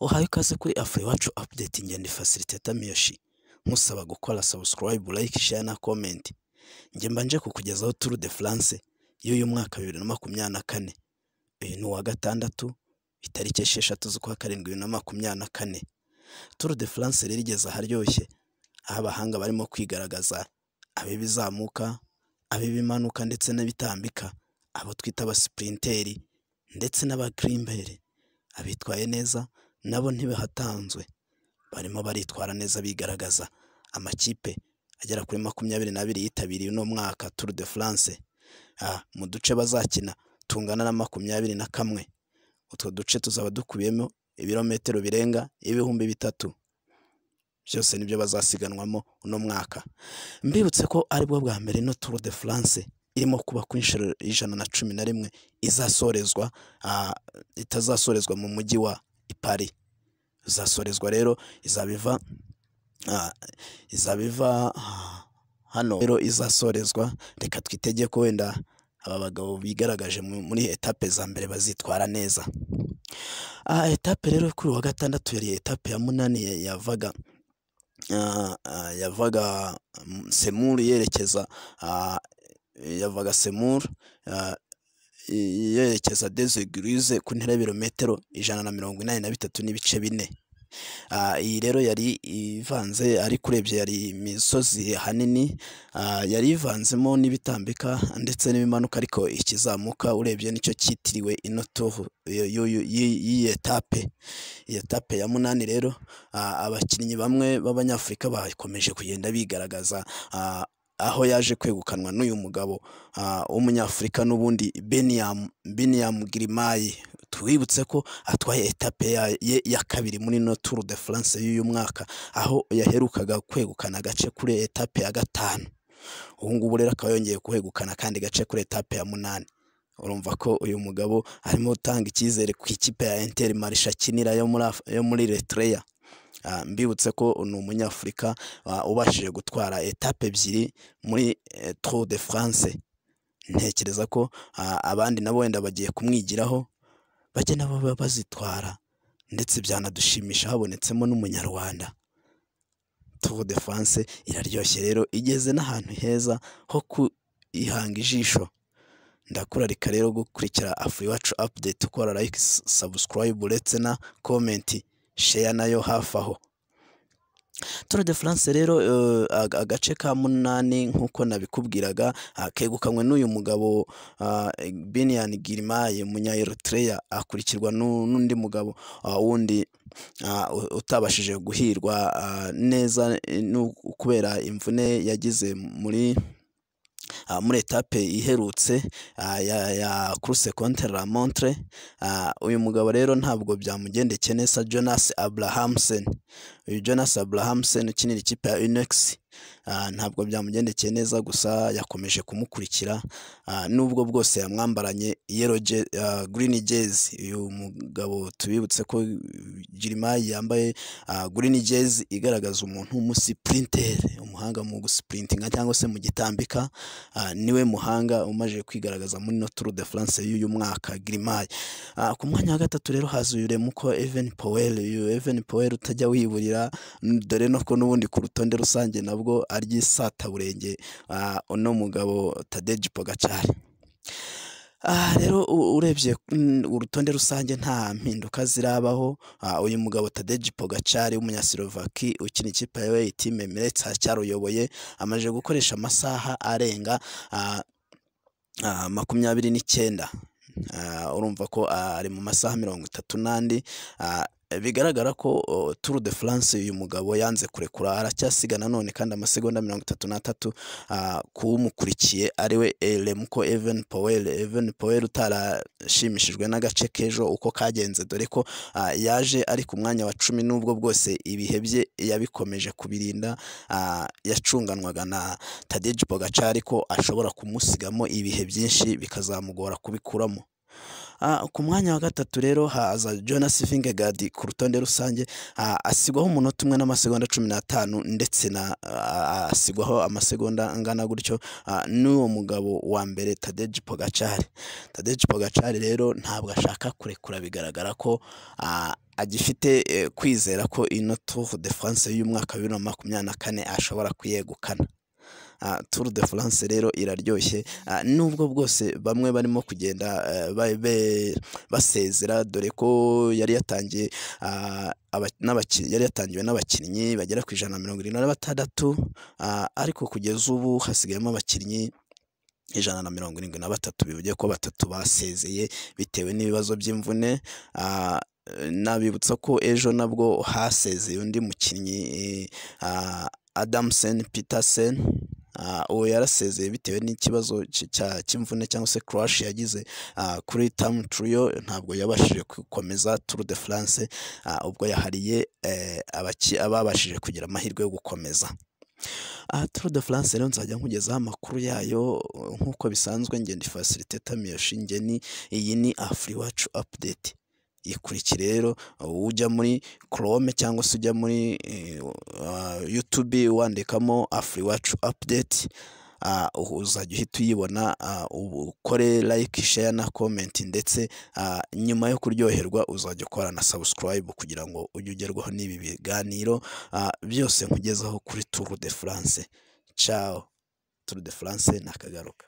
uhaye ikaze kuri afure iwacu apudetingi endi fasiliteta miyoshi nkusaba gukora sabusikarayibu layike sheya na komenti njye mba nje kukugezaho turu de furanse y'uyu mwaka bibiri na makumyabiri na kane uyu ni uwa gatandatu itariki esheshatu z'ukwa karindwi bibiri na makumyabiri na kane turu de furanse rero igeze aharyoshye aho abahanga barimo kwigaragaza ab'ibizamuka ab'ibimanuka ndetse n'abitambika abo twita abasipurinteri ndetse n'abagirimbere abitwaye neza nabo ntibahatanzwe barimo baritwara neza bigaragaza amakipe agera kuri makumyabiri n'abiri yitabiriye uno mwaka turu de France mu duce bazakina tungana na makumyabiri na kamwe utwo duce tuzaba dukubiyemo ibirometero birenga ibihumbi bitatu byose nibyo bazasiganwamo uno mwaka mbibutse ko aribwo bwa mbere ino turu de France irimo kuba ku inshuro ijana na cumi na rimwe izasorezwa itazasorezwa mu mujyi wa pari izasorezwa rero izabiva ah, izabiva ah, hano rero izasorezwa reka twitege ko wenda aba bagabo bigaragaje muri etape za mbere bazitwara neza aha etape rero kuri uwa gatandatu yari etape ya munani yavaga ah, yavaga semuru yerekeza yavaga semuru yerekeza dezegirize ku ntera y'ibirometero ijana na mirongo inani na bitatu n'ibice bine ah, iyi rero yari ivanze ariko urebye yari imisozi ahanini ah, yari ivanzemo n'ibitambika ndetse n'ibimanuka ariko ikizamuka urebye nicyo cyitiriwe inotovu y'iyi etape ya munani rero ah, abakinnyi bamwe b'abanyafurika bakomeje kugenda bigaragaza aho yaje kwegukanwa n'uyu mugabo w'umunyafurika n'ubundi beniyamu girimayi twibutse ko atwaye etape ye ya kabiri muri no turu de france y'uyu mwaka aho yaherukaga kwegukana agace kuri etape ya gatanu ubu ngubu rero akaba yongeye kwegukana kandi gace kuri etape ya munani urumva ko uyu mugabo arimo utanga icyizere ku ikipe ya enteri marisha akinira yo muri retireya Ah, mbibutse ko ni umunyafurika ah, ubashije gutwara etape ebyiri muri eh, Tour de France ntekereza ko ah, abandi nabo wenda bagiye kumwigiraho bajye nabo bazitwara ndetse byanadushimisha habonetsemo n'umunyarwanda Tour de France iraryoshye rero igeze n'ahantu heza ho kuyihanga ijisho ndakurarika rero gukurikira afu iwacu apudeti ukora layike sabusikarayibu uretse na komenti sheya nayo hafi aho turu de france rero eh, agace ka munani nk'uko nabikubwiraga ah, kegukanywe n'uyu mugabo ah, beniyani girimaye munya eritrea akurikirwa n'undi mugabo ah, wundi utabashije guhirwa neza eh, kubera imvune yagize muri Ah, muri etape iherutse ah, ya course contre la montre ah, uyu mugabo rero ntabwo byamugendekeye neza Jonas Abrahamsen uyu Jonas Abrahamsen ukinira ikipe ya Unex Ah, ntabwo byamugendekeye neza gusa yakomeje kumukurikira ah, nubwo bwose yamwambaranye yero girini jezi uyu mugabo tubibutse ko jirimayi yambaye ah, Green jazz igaragaza umuntu w'umusipurinteri umuhanga mu gusipurintinga cyangwa se mu gitambika niwe muhanga umaje kwigaragaza muri no de France y'uyu mwaka girimayi ku mwanya wa gatatu rero hazuyure muko eveni poweri uyu eveni poweri utajya wiburira dore no ko n'ubundi ku rutonde rusange nabwo ahubwo ary'isataburenge ah, uno mugabo Tadejipo pogacari ah, rero urebye mm, urutonde rusange nta mpinduka zirabaho ah, uyu mugabo Tadejipo pogacari w'umunyasilovaki ukina ikipe ya itime miretse cyaruyoboye amaze gukoresha amasaha arenga makumyabiri n'icyenda urumva ko ari mu masaha mirongo itatu n'andi bigaragara ko Tour de France uyu mugabo yanze kurekura aracyasiga nanone kandi amasegonda mirongo itatu n'atatu kumukurikiye ariwe Powell even Powell utarashimishijwe n'agace k'ejo uko kagenze dore ko yaje ari ku mwanya wa cumi n'ubwo bwose ibihe bye yabikomeje kubirinda yacunganwaga na Tadej Pogacar ko ashobora kumusigamo ibihe byinshi bikazamugora kubikuramo. Ah, ku mwanya wa gatatu rero haza Jonas Vingegaard ku rutonde rusange ah, asigwaho umunota umwe n'amasegonda cumi n'atanu ndetse na ah, asigwaho amasegonda angana gutyo n'uwo mugabo wa mbere Tadej Pogacar Tadeji Pogacar rero ntabwo ashaka kurekura bigaragara ko agifite eh, kwizera ko ino Tour de France y'umwaka wa bibiri na makumyabiri na kane ashobora kuyegukana Ah, turu de furanse rero iraryoshye ah, nubwo bwose bamwe barimo kugenda eh, basezera dore ko yari yatangiye ah, yari yatangiwe n'abakinnyi bagera ku ijana na mirongo irindwi na batandatu ariko kugeza ubu hasigayemo abakinnyi ijana na mirongo irindwi na batatu bivuge ko batatu basezeye bitewe n'ibibazo by'imvune nabibutsa ko ejo nabwo hasezeye undi mukinnyi eh, Adamson Petersen ah, uwo yarasezeye bitewe n'ikibazo cy'imvune cyangwa se kurashi yagize ah, kuri tamu turiyo ntabwo yabashije gukomeza turu de France ah, ubwo yahariye eh, ababashije kugira amahirwe yo gukomeza aha turu de France rero nzajya nkugezaho amakuru yayo nk'uko bisanzwe ngenda ifasiliteta miyoshinge ni iyi ni afuriwacu apudeti ikuriki rero ujya muri chrome cyangwa se ujya muri eh, eh, yutube wandikamo afuri wacu apudeti ah, uzajya uhita uyibona ah, ukore like share na comment ndetse ah, nyuma yo kuryoherwa uzajya ukora na subscribe kugira ngo ujye ugerwaho n'ibi biganiro byose nkugezaho kuri Tour de France ciao Tour de France nakagaruka